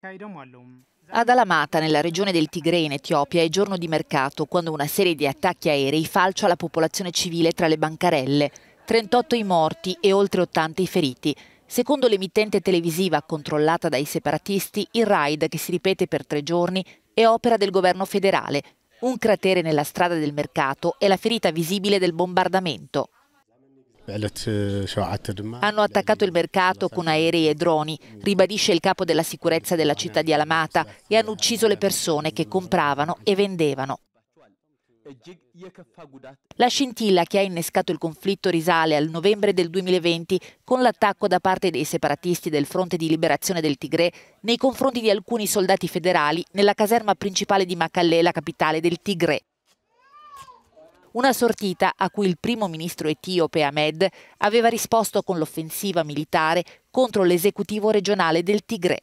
Cioè, Ad Alamata, nella regione del Tigre in Etiopia, è giorno di mercato quando una serie di attacchi aerei falcia la popolazione civile tra le bancarelle. 38 i morti e oltre 80 i feriti. Secondo l'emittente televisiva controllata dai separatisti, il raid, che si ripete per tre giorni, è opera del governo federale. Un cratere nella strada del mercato è la ferita visibile del bombardamento. Eh, cioè, hanno attaccato il mercato con aerei e droni, ribadisce il capo della sicurezza della città di Alamata, e hanno ucciso le persone che compravano e vendevano. La scintilla che ha innescato il conflitto risale al novembre del 2020 con l'attacco da parte dei separatisti del Fronte di Liberazione del Tigre nei confronti di alcuni soldati federali nella caserma principale di Makallè, la capitale del Tigre. Una sortita a cui il primo ministro etiope Ahmed aveva risposto con l'offensiva militare contro l'esecutivo regionale del Tigre.